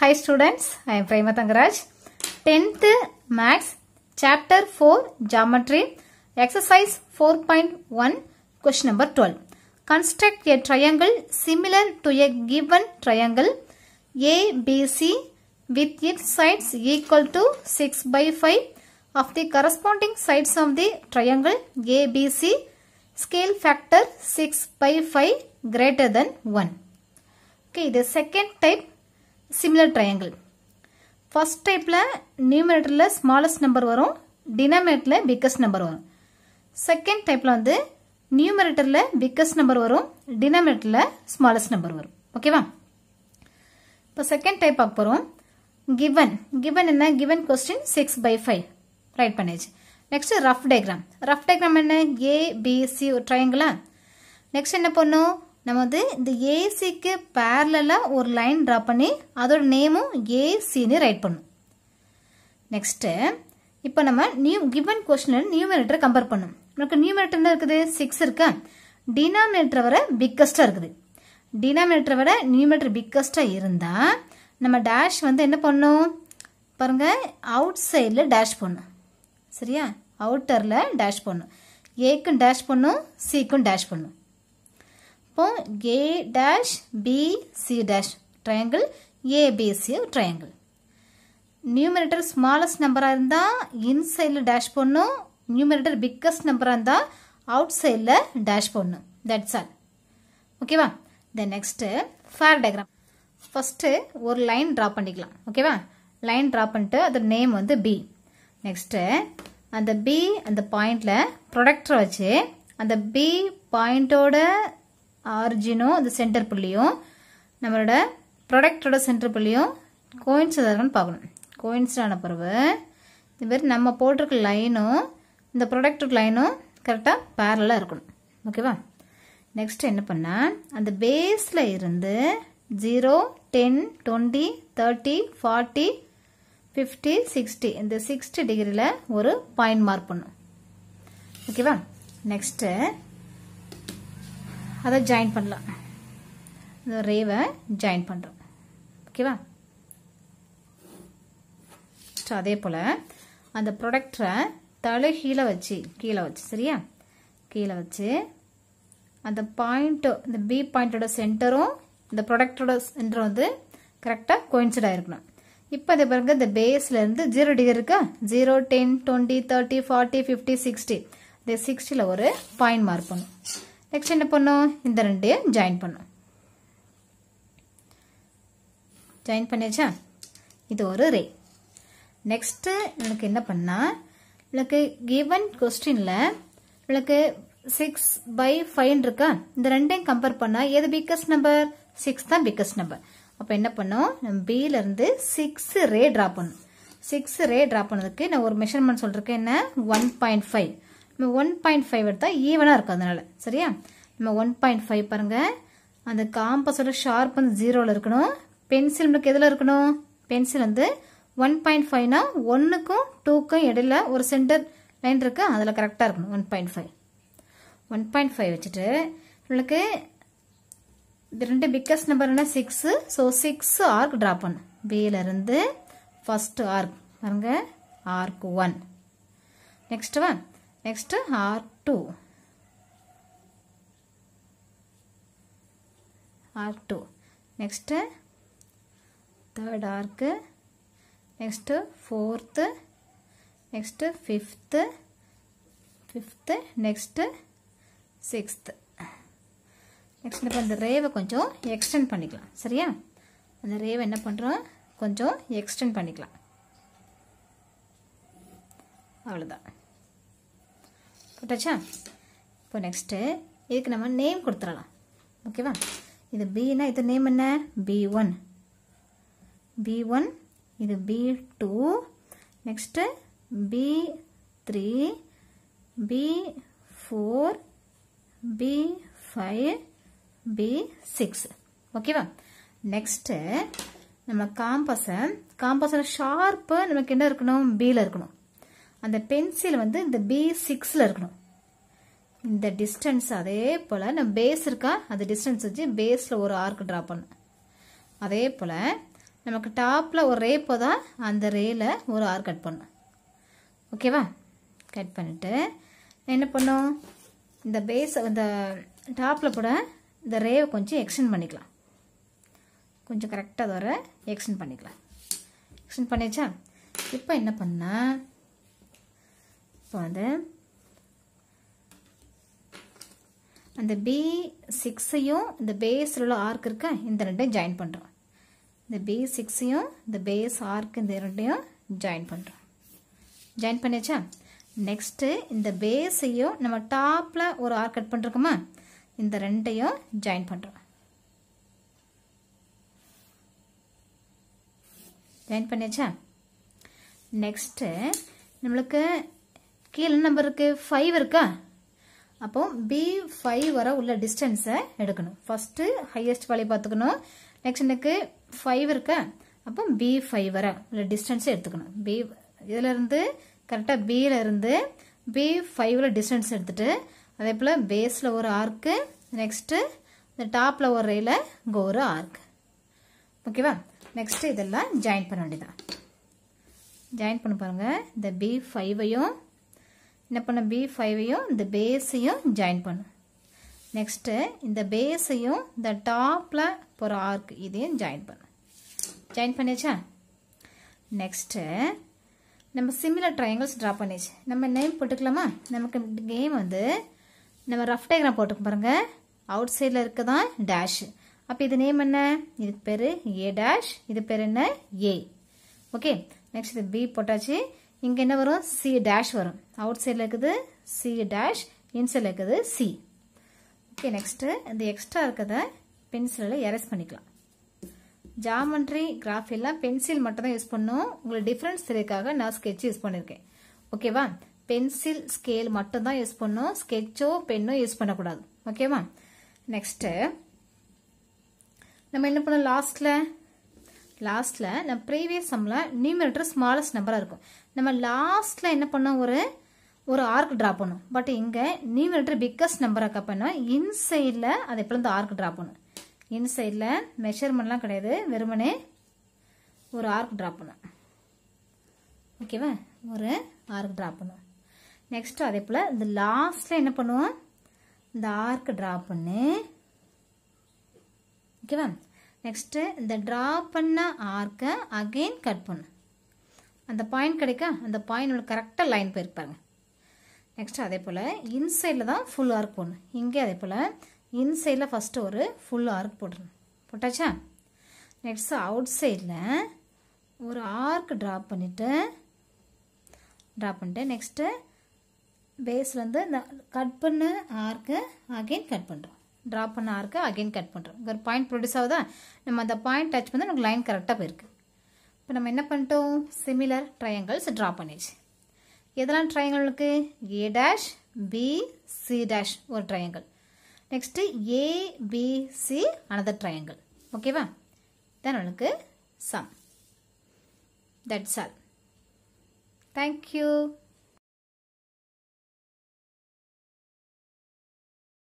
Hi students, I am Prema Tangaraj. 10th Maths Chapter 4 Geometry Exercise 4.1 Question number 12. Construct a triangle similar to a given triangle ABC with its sides equal to 6 by 5 of the corresponding sides of the triangle ABC scale factor 6 by 5 greater than 1. Okay, the second type similar triangle first டைப்பில் நியூமரேட்டரில் smallest number வரும் டினாமினேட்டரில் biggest number வரும் second டைப்பில் வந்து நியூமரேட்டரில் biggest number வரும் டினாமினேட்டரில் ஸ்மாலஸ்ட் நம்பர் வரும் ஓகேவா இப்போ செகண்ட் டைப் பார்க்க போகிறோம் கிவன் கிவன் என்ன given question six by five right பண்ணியாச்சு next rough diagram rough diagram என்ன ஏபிசி ஒரு ட்ரையாங்கிளா நெக்ஸ்ட் என்ன பண்ணும் நம்ம வந்து இந்த ஏசிக்கு பேர்லலாக ஒரு லைன் ட்ரா பண்ணி அதோட நேமும் ஏசின்னு ரைட் பண்ணும் நெக்ஸ்ட்டு இப்போ நம்ம நியூ கிவன் கொஸ்டினில் நியூமினேட்டரை கம்பேர் பண்ணும் நமக்கு நியூமினேட்டர் என்ன இருக்குது சிக்ஸ் இருக்கா டினாமினேட்டரை வர பிக்கஸ்டாக இருக்குது டினாமினேட்டரை விட நியூமரேட்டர் பிக்கஸ்டாக இருந்தால் நம்ம டேஷ் வந்து என்ன பண்ணும் பாருங்கள் அவுட் சைடில் டேஷ் பண்ணும் சரியா அவுட்டரில் டேஷ் பண்ணும் ஏக்கும் டேஷ் பண்ணும் சிக்கும் டேஷ் பண்ணும் அப்போ A dash B C dash triangle A B C triangle numerator smallest நம்பராக இருந்தால் inside டேஷ் பண்ணும் numerator பிக்கஸ்ட் நம்பராக இருந்தால் அவுட் சைடில் டேஷ் that's தட்ஸ் ஆல் ஓகேவா the next fair diagram first ஒரு லைன் பண்டிக்கலாம் பண்ணிக்கலாம் ஓகேவா லைன் drop பண்ணிட்டு அது நேம் வந்து பி நெக்ஸ்ட்டு அந்த பி அந்த pointல ப்ரொடக்டரை வச்சு அந்த பி pointோட ஆரிஜினும் அந்த சென்டர் புள்ளியும் நம்மளோட ப்ராடக்டோட சென்டர் புள்ளியும் கோயின்சிடாக இருக்கான்னு பார்க்கணும் கோயின்ஸ்டான பிறகு இது மாதிரி நம்ம போட்டிருக்க லைனும் இந்த ப்ராடக்ட் லைனும் கரெக்டாக பேரலாக இருக்கணும் ஓகேவா நெக்ஸ்ட் என்ன பண்ணால் அந்த பேஸில் இருந்து zero ten twenty thirty forty fifty sixty இந்த சிக்ஸ்டி டிகிரியில் ஒரு பாயிண்ட் மார்க் பண்ணும் ஓகேவா நெக்ஸ்ட்டு அதை ஜாயின் பண்ணலாம் இந்த ரேவை ஜாயின் பண்ணுறோம் ஓகேவா அதே போல் அந்த ப்ராடக்டரை தலை கீழே வச்சு கீழே வச்சு சரியா கீழே வச்சு அந்த பாயிண்ட்டு இந்த பி பாயிண்டோட சென்டரும் இந்த ப்ராடக்டோட சென்டரும் வந்து கரெக்டாக கோயின்சிட் ஆகிருக்கணும் இப்போ அதே பாருங்க இந்த பேஸ்லேருந்து ஜீரோ டிகிரி இருக்கா zero ten twenty thirty forty fifty sixty இந்த சிக்ஸ்டியில் ஒரு பாயிண்ட் மார்க் பண்ணும் நெக்ஸ்ட் என்ன பண்ணும் இந்த ரெண்டையும் ஜாயின் பண்ணும் ஜாயின் பண்ணியாச்சா இது ஒரு ரே நெக்ஸ்ட்டு உனக்கு என்ன பண்ணால் உங்களுக்கு கிவன் கொஸ்டின்ல உங்களுக்கு சிக்ஸ் பை ஃபைவ் இருக்கா இந்த ரெண்டையும் கம்பேர் பண்ணால் எது பிக்கஸ்ட் நம்பர் சிக்ஸ் தான் பிக்கஸ்ட் நம்பர் அப்போ என்ன பண்ணோம் நம்ம பியிலேருந்து சிக்ஸ் ரே ட்ரா பண்ணும் சிக்ஸ் ரே ட்ரா பண்ணதுக்கு நான் ஒரு மெஷர்மெண்ட் சொல்லிருக்கேன் என்ன ஒன் பாயிண்ட் ஃபைவ் நம்ம ஒன் பாயிண்ட் ஃபைவ் எடுத்தால் ஈவனாக இருக்கும் அதனால் சரியா நம்ம ஒன் பாயிண்ட் ஃபைவ் பாருங்கள் அந்த காம்பஸோட ஷார்ப் வந்து ஜீரோவில் இருக்கணும் பென்சில் நம்மளுக்கு எதில் இருக்கணும் பென்சில் வந்து ஒன் பாயிண்ட் ஃபைவ்னா ஒன்றுக்கும் டூக்கும் இடையில ஒரு சென்டர் லைன் இருக்குது அதில் கரெக்டாக இருக்கணும் one point five one point five வச்சுட்டு நம்மளுக்கு ரெண்டு பிக்கஸ்ட் நம்பர் என்ன six so six arc draw பண்ணும் பியிலிருந்து ஃபஸ்ட்டு ஆர்க் பாருங்க ஆர்க் ஒன் நெக்ஸ்ட்டு வா next R2 R2 next third arc next fourth next fifth fifth next sixth next இப்போ இந்த ரேவை கொஞ்சம் எக்ஸ்டெண்ட் பண்ணிக்கலாம் சரியா அந்த ரேவை என்ன பண்ணுறோம் கொஞ்சம் எக்ஸ்டெண்ட் பண்ணிக்கலாம் அவ்வளோதான் போட்டாச்சா இப்போ நெக்ஸ்ட்டு இதுக்கு நம்ம நேம் கொடுத்துடலாம் ஓகேவா இது பின்னா இது நேம் என்ன பி ஒன் பி ஒன் இது B two next B three B four B five B six ஓகேவா நெக்ஸ்ட்டு நம்ம காம்பஸை காம்பஸில் ஷார்ப்பு நமக்கு என்ன இருக்கணும் பியில் இருக்கணும் அந்த பென்சில் வந்து இந்த பி சிக்ஸில் இருக்கணும் இந்த டிஸ்டன்ஸ் அதே போல் நம்ம பேஸ் இருக்கா அந்த டிஸ்டன்ஸ் வச்சு பேஸில் ஒரு ஆர்க் ட்ரா பண்ணும் அதே போல் நமக்கு டாப்பில் ஒரு ரே போதான் அந்த ரேயில் ஒரு ஆர் கட் பண்ணும் ஓகேவா கட் பண்ணிவிட்டு என்ன பண்ணும் இந்த பேஸ் இந்த டாப்பில் கூட இந்த ரேவை கொஞ்சம் எக்ஸ்டெண்ட் பண்ணிக்கலாம் கொஞ்சம் கரெக்டாக வர எக்ஸ்டெண்ட் பண்ணிக்கலாம் எக்ஸ்டெண்ட் பண்ணியாச்சா இப்போ என்ன பண்ணால் ஸோ அந்த அந்த பி சிக்ஸையும் இந்த பேஸில் உள்ள ஆர்க் இருக்கா இந்த ரெண்டையும் ஜாயின் பண்ணுறோம் இந்த பி சிக்ஸையும் இந்த பேஸ் ஆர்க் இந்த ரெண்டையும் ஜாயின் பண்ணுறோம் ஜாயின் பண்ணியாச்சா நெக்ஸ்ட்டு இந்த பேஸையும் நம்ம டாப்பில் ஒரு ஆர்க் கட் பண்ணிருக்கோமா இந்த ரெண்டையும் ஜாயின் பண்ணுறோம் ஜாயின் பண்ணியாச்சா நெக்ஸ்ட்டு நம்மளுக்கு கீழே நம்பர் இருக்கு ஃபைவ் இருக்கா அப்போ பி ஃபைவ் வர உள்ள டிஸ்டன்ஸை எடுக்கணும் ஃபஸ்ட்டு ஹையஸ்ட் வலி பார்த்துக்கணும் நெக்ஸ்ட் எனக்கு ஃபைவ் இருக்கா அப்போ பி ஃபைவ் வர உள்ள டிஸ்டன்ஸை எடுத்துக்கணும் பி இதிலிருந்து கரெக்டாக இருந்து பி ஃபைவ்ல டிஸ்டன்ஸ் எடுத்துகிட்டு அதே போல் பேஸில் ஒரு ஆர்க்கு நெக்ஸ்ட்டு இந்த டாப்பில் ஒரு ரயில் இங்கே ஒரு ஆர்க் ஓகேவா நெக்ஸ்ட்டு இதெல்லாம் ஜாயின் பண்ண வேண்டியதான் ஜாயின் பண்ண பாருங்கள் இந்த பி ஃபைவையும் என்ன பண்ண பி ஃபைவையும் இந்த பேஸையும் ஜாயின் பண்ணும் நெக்ஸ்ட்டு இந்த பேஸையும் இந்த டாப்பில் போகிற arc இதையும் ஜாயின் பண்ணும் ஜாயின் பண்ணியாச்சா நெக்ஸ்ட்டு நம்ம சிமிலர் triangles ட்ரா பண்ணியாச்சு நம்ம நேம் போட்டுக்கலாமா நமக்கு கேம் வந்து நம்ம ரஃப் diagram போட்டுக்க பாருங்கள் அவுட் சைடில் இருக்க தான் அப்போ இது நேம் என்ன இதுக்கு பேர் ஏ டேஷ் இது பேர் என்ன ஏ ஓகே next இது பி போட்டாச்சு இங்கே என்ன வரும் சி டேஷ் வரும் அவுட் சைடில் இருக்குது சி டேஷ் இன்சைடில் இருக்குது சி ஓகே நெக்ஸ்ட்டு இந்த எக்ஸ்ட்ரா இருக்கிறத பென்சிலில் எரேஸ் பண்ணிக்கலாம் ஜாமெண்ட்ரி எல்லாம் பென்சில் மட்டும் தான் யூஸ் பண்ணும் உங்களுக்கு டிஃப்ரென்ஸ் தெரியக்காக நான் ஸ்கெட்ச் யூஸ் பண்ணியிருக்கேன் ஓகேவா பென்சில் ஸ்கேல் மட்டும் தான் யூஸ் பண்ணும் ஸ்கெட்சோ பென்னோ யூஸ் பண்ணக்கூடாது ஓகேவா நெக்ஸ்ட்டு நம்ம என்ன பண்ணோம் லாஸ்ட்டில் லாஸ்ட்டில் நம்ம ப்ரீவியஸ் சம்மில் நியூமினேட்டர் ஸ்மாலஸ்ட் நம்பராக இருக்கும் நம்ம லாஸ்ட்டில் என்ன பண்ணோம் ஒரு ஒரு ஆர்க் ட்ரா பண்ணும் பட் இங்கே நியூமினேட்டர் பிக்கஸ்ட் நம்பராக கப்பன்னா இன்சைடில் அதை எப்படி இந்த ஆர்க் ட்ரா பண்ணும் இன்சைடில் மெஷர்மெண்ட்லாம் கிடையாது வெறுமனே ஒரு ஆர்க் ட்ரா பண்ணும் ஓகேவா ஒரு ஆர்க் ட்ரா பண்ணும் நெக்ஸ்ட் அதே போல் இந்த லாஸ்ட்டில் என்ன பண்ணுவோம் இந்த ஆர்க் ட்ரா பண்ணு ஓகேவா நெக்ஸ்ட்டு இந்த ட்ரா பண்ண ஆர்க்கை அகெயின் கட் பண்ணு அந்த பாயிண்ட் கிடைக்கா அந்த பாயிண்ட் உங்களுக்கு கரெக்டாக லைன் போயிருப்பாங்க நெக்ஸ்ட்டு அதே போல் இன்சைடில் தான் ஃபுல் ஆர்க் போடணும் இங்கே அதே போல் இன்சைடில் ஃபஸ்ட்டு ஒரு ஃபுல் ஆர்க் போடணும் போட்டாச்சா நெக்ஸ்ட் அவுட் சைடில் ஒரு ஆர்க் ட்ரா பண்ணிவிட்டு ட்ரா பண்ணிட்டு நெக்ஸ்ட்டு பேஸ்லேருந்து இந்த கட் பண்ண ஆர்க்கு அகெயின் கட் பண்ணுறோம் ட்ராப் பண்ண ஆர்க்கு அகைன் கட் பண்ணுறோம் இங்கே ஒரு பாயிண்ட் ப்ரொடியூஸ் ஆகுதா நம்ம அந்த பாயிண்ட் டச் பண்ணால் நமக்கு லைன் கரெக்டாக போயிருக்கு இப்போ நம்ம என்ன பண்ணிட்டோம் சிமிலர் ட்ரையாங்கிள்ஸ் ட்ரா பண்ணிடுச்சு எதெல்லாம் ட்ரையாங்கிளுக்கு A dash B C dash ஒரு triangle next A B C another triangle ஓகேவா தான் உனக்கு சம் தட்ஸ் ஆல் தேங்க்யூ